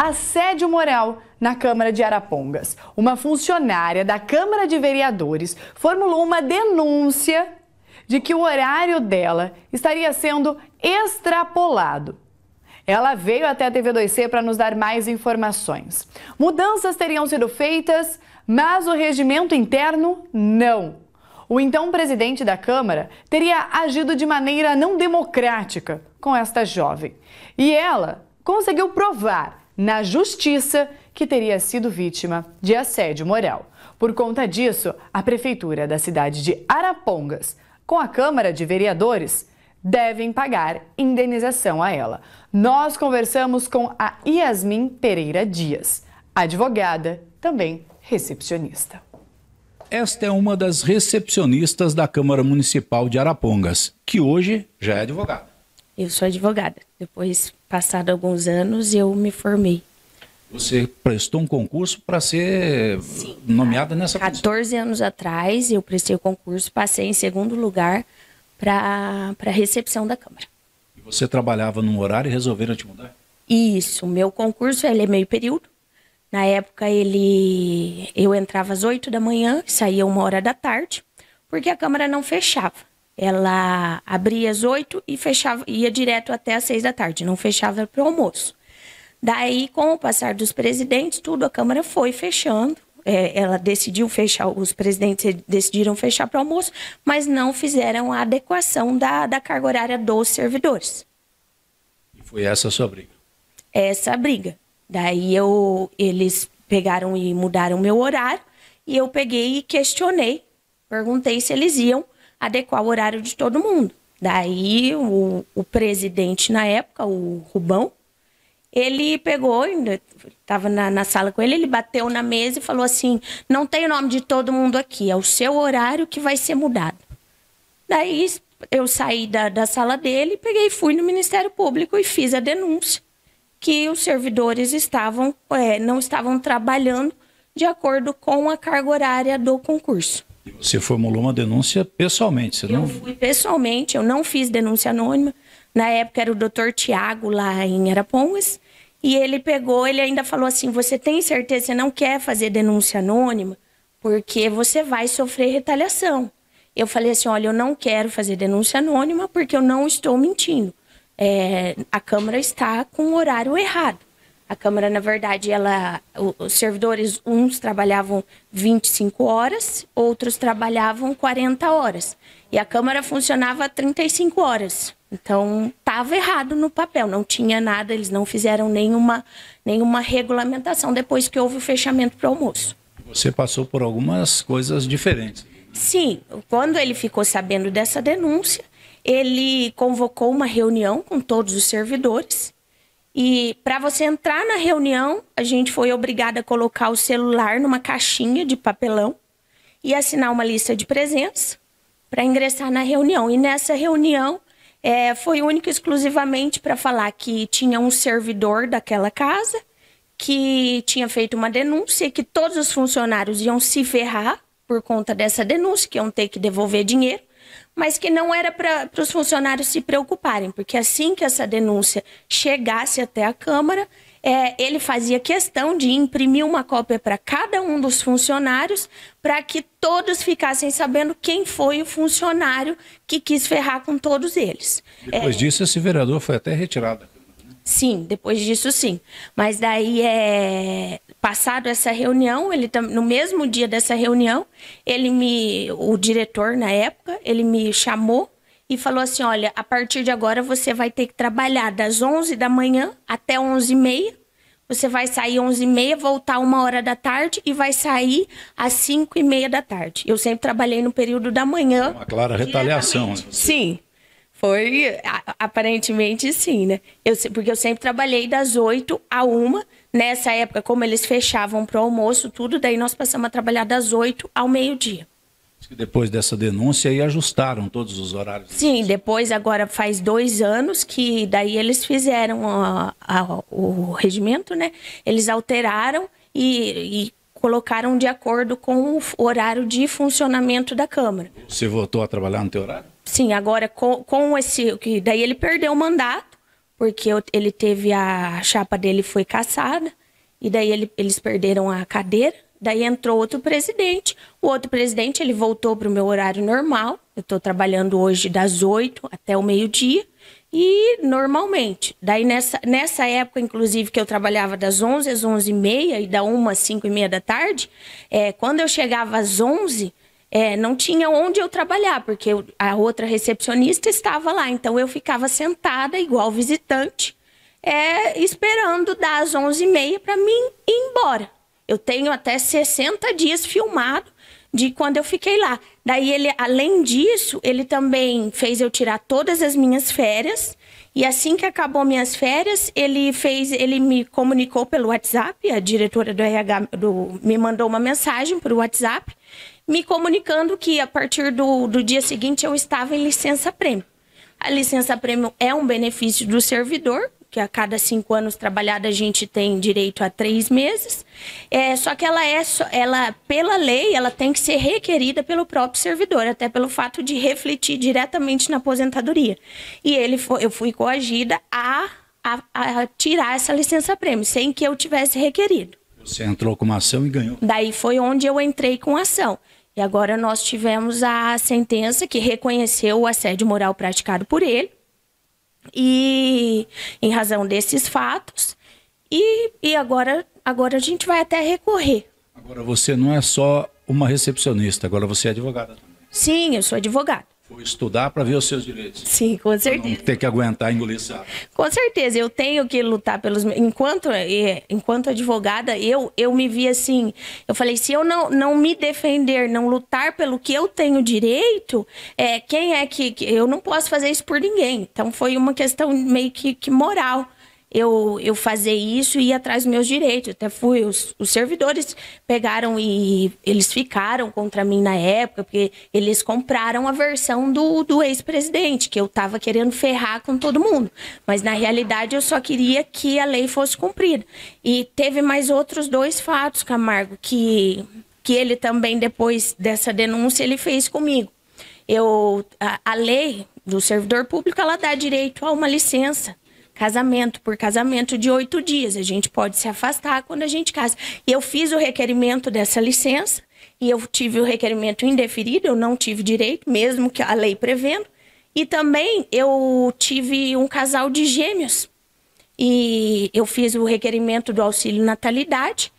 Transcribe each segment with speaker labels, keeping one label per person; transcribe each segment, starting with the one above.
Speaker 1: assédio moral na Câmara de Arapongas. Uma funcionária da Câmara de Vereadores formulou uma denúncia de que o horário dela estaria sendo extrapolado. Ela veio até a TV2C para nos dar mais informações. Mudanças teriam sido feitas, mas o regimento interno não. O então presidente da Câmara teria agido de maneira não democrática com esta jovem. E ela conseguiu provar na justiça que teria sido vítima de assédio moral. Por conta disso, a prefeitura da cidade de Arapongas, com a Câmara de Vereadores, devem pagar indenização a ela. Nós conversamos com a Yasmin Pereira Dias, advogada, também recepcionista. Esta é uma das recepcionistas da Câmara Municipal de Arapongas, que hoje já é advogada.
Speaker 2: Eu sou advogada. Depois, passado alguns anos, eu me formei.
Speaker 1: Você prestou um concurso para ser Sim. nomeada nessa
Speaker 2: 14 função. anos atrás, eu prestei o concurso, passei em segundo lugar para a recepção da Câmara.
Speaker 1: E você trabalhava num horário e resolveram te mudar?
Speaker 2: Isso, meu concurso ele é meio período. Na época ele eu entrava às 8 da manhã, saía uma hora da tarde, porque a Câmara não fechava. Ela abria às oito e fechava, ia direto até às seis da tarde, não fechava para o almoço. Daí, com o passar dos presidentes, tudo, a Câmara foi fechando. É, ela decidiu fechar, os presidentes decidiram fechar para o almoço, mas não fizeram a adequação da, da carga horária dos servidores.
Speaker 1: E foi essa a sua briga?
Speaker 2: Essa a briga. Daí eu, eles pegaram e mudaram meu horário, e eu peguei e questionei, perguntei se eles iam adequar o horário de todo mundo. Daí o, o presidente na época, o Rubão, ele pegou, estava né, na, na, sala com ele, ele bateu na mesa e falou assim: não tem o nome de todo mundo aqui, é o seu horário que vai ser mudado. Daí eu saí da, da sala dele, peguei, fui no Ministério Público e fiz a denúncia que os servidores estavam é, não estavam trabalhando de acordo com a carga horária do concurso.
Speaker 1: Você formulou uma denúncia pessoalmente, você eu não... fui
Speaker 2: pessoalmente, eu não fiz denúncia anônima. Na época era o doutor Tiago lá em Arapongas. E ele pegou, ele ainda falou assim: Você tem certeza, você não quer fazer denúncia anônima? Porque você vai sofrer retaliação. Eu falei assim: Olha, eu não quero fazer denúncia anônima porque eu não estou mentindo. É, a Câmara está com o horário errado. A Câmara, na verdade, ela, os servidores, uns trabalhavam 25 horas, outros trabalhavam 40 horas. E a Câmara funcionava 35 horas. Então, estava errado no papel, não tinha nada, eles não fizeram nenhuma, nenhuma regulamentação depois que houve o fechamento para o almoço.
Speaker 1: Você passou por algumas coisas diferentes.
Speaker 2: Sim, quando ele ficou sabendo dessa denúncia, ele convocou uma reunião com todos os servidores e para você entrar na reunião, a gente foi obrigada a colocar o celular numa caixinha de papelão e assinar uma lista de presença para ingressar na reunião. E nessa reunião é, foi única e exclusivamente para falar que tinha um servidor daquela casa que tinha feito uma denúncia e que todos os funcionários iam se ferrar por conta dessa denúncia, que iam ter que devolver dinheiro mas que não era para os funcionários se preocuparem, porque assim que essa denúncia chegasse até a Câmara, é, ele fazia questão de imprimir uma cópia para cada um dos funcionários, para que todos ficassem sabendo quem foi o funcionário que quis ferrar com todos eles. Depois
Speaker 1: é, disso, esse vereador foi até retirado.
Speaker 2: Sim, depois disso sim. Mas daí é passado essa reunião, ele no mesmo dia dessa reunião, ele me o diretor na época, ele me chamou e falou assim: "Olha, a partir de agora você vai ter que trabalhar das 11 da manhã até 11h30. Você vai sair 11h30, voltar uma hora da tarde e vai sair às 5h30 da tarde. Eu sempre trabalhei no período da manhã. É uma
Speaker 1: clara retaliação. Né?
Speaker 2: Sim. Foi, aparentemente sim, né? Eu, porque eu sempre trabalhei das 8 a 1. Nessa época, como eles fechavam pro almoço, tudo, daí nós passamos a trabalhar das 8 ao meio-dia.
Speaker 1: Depois dessa denúncia, aí ajustaram todos os horários?
Speaker 2: Sim, depois, agora faz dois anos que daí eles fizeram a, a, o regimento, né? Eles alteraram e, e colocaram de acordo com o horário de funcionamento da Câmara.
Speaker 1: Você voltou a trabalhar no teu horário?
Speaker 2: Sim, agora com, com esse. Que daí ele perdeu o mandato, porque ele teve a, a chapa dele foi caçada, e daí ele, eles perderam a cadeira. Daí entrou outro presidente. O outro presidente ele voltou para o meu horário normal. Eu estou trabalhando hoje das 8 até o meio-dia. E normalmente, daí nessa, nessa época, inclusive, que eu trabalhava das 11 às 11 e meia e da 1 às 5 e meia da tarde, é, quando eu chegava às 11, é, não tinha onde eu trabalhar, porque eu, a outra recepcionista estava lá. Então eu ficava sentada, igual visitante, é, esperando das 11 e meia para mim ir embora. Eu tenho até 60 dias filmado de quando eu fiquei lá. Daí ele, além disso, ele também fez eu tirar todas as minhas férias. E assim que acabou minhas férias, ele fez, ele me comunicou pelo WhatsApp, a diretora do RH do, me mandou uma mensagem por WhatsApp, me comunicando que a partir do, do dia seguinte eu estava em licença prêmio. A licença prêmio é um benefício do servidor, que a cada cinco anos trabalhada a gente tem direito a três meses. É, só que ela é ela, pela lei, ela tem que ser requerida pelo próprio servidor, até pelo fato de refletir diretamente na aposentadoria. E ele foi, eu fui coagida a, a, a tirar essa licença prêmio, sem que eu tivesse requerido.
Speaker 1: Você entrou com uma ação e ganhou.
Speaker 2: Daí foi onde eu entrei com a ação. E agora nós tivemos a sentença que reconheceu o assédio moral praticado por ele. E em razão desses fatos. E, e agora, agora a gente vai até recorrer.
Speaker 1: Agora você não é só uma recepcionista, agora você é advogada.
Speaker 2: Sim, eu sou advogada.
Speaker 1: Ou estudar para ver os seus direitos.
Speaker 2: Sim, com certeza.
Speaker 1: Não ter que aguentar engolir sapo.
Speaker 2: Com certeza, eu tenho que lutar pelos enquanto enquanto advogada, eu eu me vi assim, eu falei, se eu não não me defender, não lutar pelo que eu tenho direito, é quem é que, que eu não posso fazer isso por ninguém. Então foi uma questão meio que, que moral eu, eu fazer isso e ir atrás dos meus direitos. Até fui, os, os, servidores pegaram e eles ficaram contra mim na época, porque eles compraram a versão do, do ex-presidente, que eu estava querendo ferrar com todo mundo. Mas na realidade eu só queria que a lei fosse cumprida. E teve mais outros dois fatos, Camargo, que, que ele também, depois dessa denúncia, ele fez comigo. Eu, a, a lei do servidor público, ela dá direito a uma licença casamento por casamento de oito dias. A gente pode se afastar quando a gente casa. E eu fiz o requerimento dessa licença e eu tive o requerimento indeferido, eu não tive direito, mesmo que a lei prevendo. E também eu tive um casal de gêmeos. E eu fiz o requerimento do auxílio natalidade.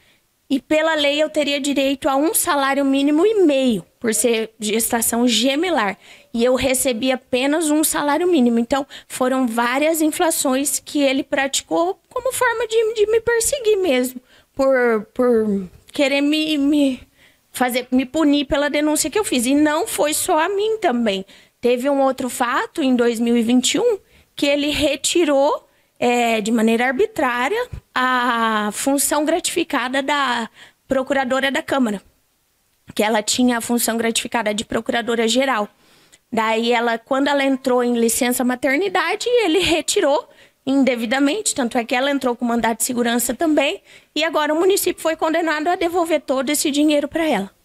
Speaker 2: E pela lei eu teria direito a um salário mínimo e meio por ser gestação gemelar. E eu recebi apenas um salário mínimo. Então, foram várias inflações que ele praticou como forma de, de me perseguir mesmo, por, por querer me, me fazer me punir pela denúncia que eu fiz. E não foi só a mim também. Teve um outro fato em 2021 que ele retirou é, de maneira arbitrária a função gratificada da procuradora da Câmara que ela tinha a função gratificada de procuradora geral. Daí ela, quando ela entrou em licença maternidade, ele retirou indevidamente, tanto é que ela entrou com mandado de segurança também, e agora o município foi condenado a devolver todo esse dinheiro para ela.